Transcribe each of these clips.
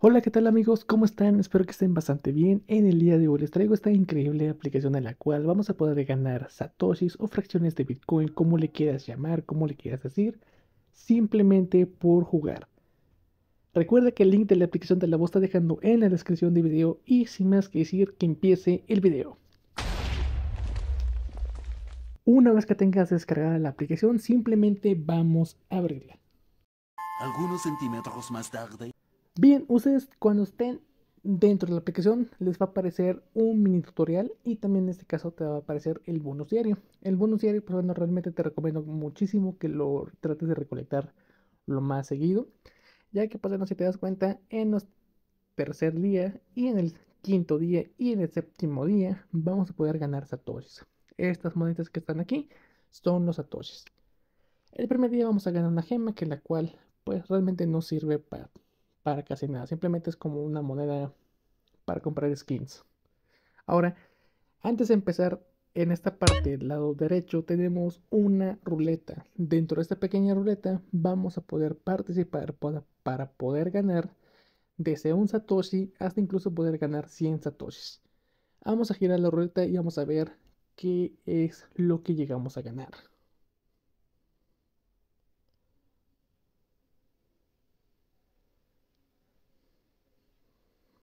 Hola, ¿qué tal amigos? ¿Cómo están? Espero que estén bastante bien. En el día de hoy les traigo esta increíble aplicación en la cual vamos a poder ganar satoshis o fracciones de Bitcoin, como le quieras llamar, como le quieras decir, simplemente por jugar. Recuerda que el link de la aplicación de la voz está dejando en la descripción del video y sin más que decir que empiece el video. Una vez que tengas descargada la aplicación, simplemente vamos a abrirla. Algunos centímetros más tarde. Bien, ustedes cuando estén dentro de la aplicación les va a aparecer un mini tutorial y también en este caso te va a aparecer el bonus diario. El bonus diario, pues bueno, realmente te recomiendo muchísimo que lo trates de recolectar lo más seguido, ya que pues bueno, si te das cuenta, en el tercer día y en el quinto día y en el séptimo día vamos a poder ganar satoshis estas monedas que están aquí son los satoshis. El primer día vamos a ganar una gema que la cual pues realmente no sirve para, para casi nada. Simplemente es como una moneda para comprar skins. Ahora, antes de empezar en esta parte del lado derecho tenemos una ruleta. Dentro de esta pequeña ruleta vamos a poder participar para, para poder ganar desde un satoshi hasta incluso poder ganar 100 satoshis. Vamos a girar la ruleta y vamos a ver qué es lo que llegamos a ganar.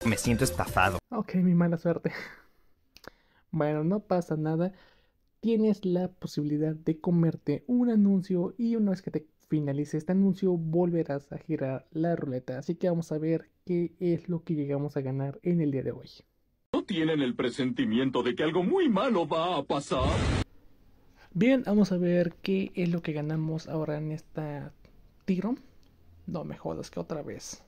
Me siento estafado. Ok, mi mala suerte. Bueno, no pasa nada. Tienes la posibilidad de comerte un anuncio y una vez que te finalice este anuncio volverás a girar la ruleta. Así que vamos a ver qué es lo que llegamos a ganar en el día de hoy tienen el presentimiento de que algo muy malo va a pasar? Bien, vamos a ver qué es lo que ganamos ahora en esta tiro. No me jodas, que otra vez.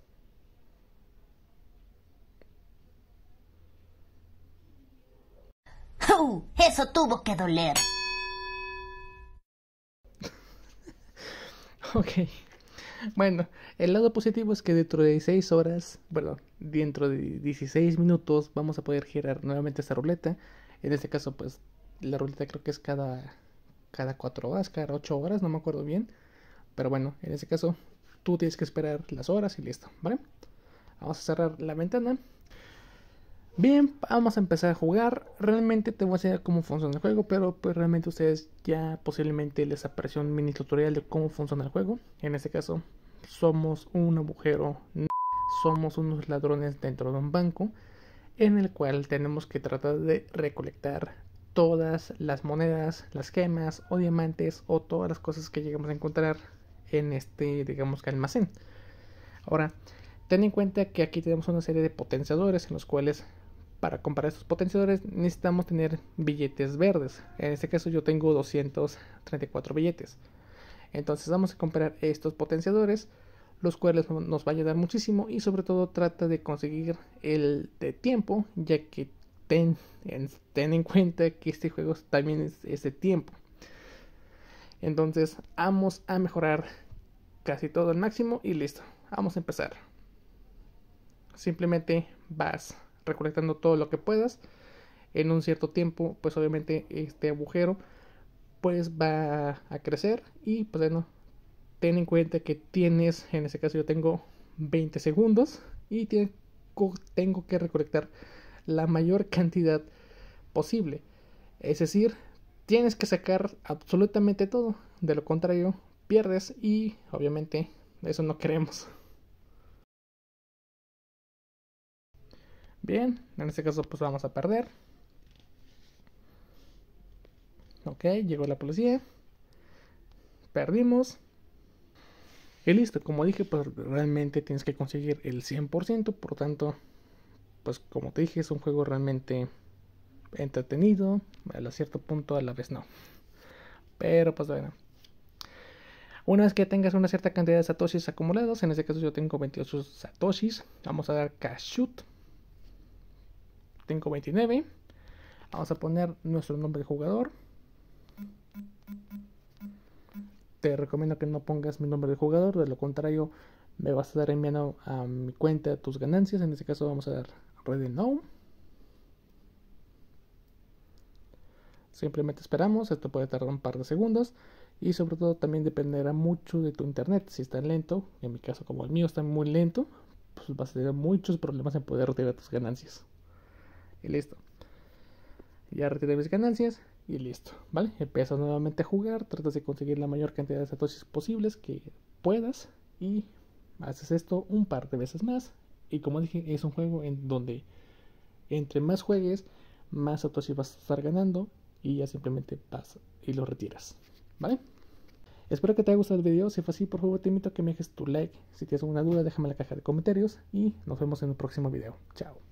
Eso tuvo que doler. ok. Bueno, el lado positivo es que dentro de 16 horas, bueno, dentro de 16 minutos vamos a poder girar nuevamente esta ruleta. En este caso, pues la ruleta creo que es cada, cada 4 horas, cada 8 horas, no me acuerdo bien. Pero bueno, en este caso tú tienes que esperar las horas y listo, ¿vale? Vamos a cerrar la ventana. Bien, vamos a empezar a jugar. Realmente te voy a enseñar cómo funciona el juego, pero pues realmente ustedes ya posiblemente les apareció un mini tutorial de cómo funciona el juego. En este caso, somos un agujero, somos unos ladrones dentro de un banco en el cual tenemos que tratar de recolectar todas las monedas, las gemas o diamantes o todas las cosas que llegamos a encontrar en este, digamos almacén. Ahora, ten en cuenta que aquí tenemos una serie de potenciadores en los cuales para comprar estos potenciadores necesitamos tener billetes verdes. En este caso yo tengo 234 billetes. Entonces vamos a comprar estos potenciadores, los cuales nos va a ayudar muchísimo y sobre todo trata de conseguir el de tiempo, ya que ten, en cuenta que este juego también es, es de tiempo. Entonces vamos a mejorar casi todo al máximo y listo. Vamos a empezar. Simplemente vas recolectando todo lo que puedas en un cierto tiempo, pues obviamente este agujero pues va a crecer y pues bueno, ten en cuenta que tienes, en ese caso yo tengo 20 segundos y tengo que recolectar la mayor cantidad posible. Es decir, tienes que sacar absolutamente todo, de lo contrario pierdes y obviamente eso no queremos. Bien, en este caso pues vamos a perder. Ok, llegó la policía. Perdimos. Y listo, como dije, pues realmente tienes que conseguir el 100%, por tanto, pues como te dije, es un juego realmente entretenido, a cierto punto a la vez no. Pero pues bueno. Una vez que tengas una cierta cantidad de satoshis acumulados, en este caso yo tengo 28 satoshis, vamos a dar cash 529, Vamos a poner nuestro nombre de jugador. Te recomiendo que no pongas mi nombre de jugador, de lo contrario me vas a en enviando a mi cuenta tus ganancias. En este caso vamos a dar ready No. Simplemente esperamos, esto puede tardar un par de segundos y sobre todo también dependerá mucho de tu internet. Si está lento, en mi caso como el mío está muy lento, pues vas a tener muchos problemas en poder retirar tus ganancias y listo. Ya retiré mis ganancias y listo, ¿vale? Empiezas nuevamente a jugar, tratas de conseguir la mayor cantidad de satoshis posibles que puedas y haces esto un par de veces más. Y como dije, es un juego en donde entre más juegues, más satoshis vas a estar ganando y ya simplemente vas y lo retiras, ¿vale? Espero que te haya gustado el video, si fue así por favor te invito a que me dejes tu like, si tienes alguna duda déjame en la caja de comentarios y nos vemos en un próximo video, chao.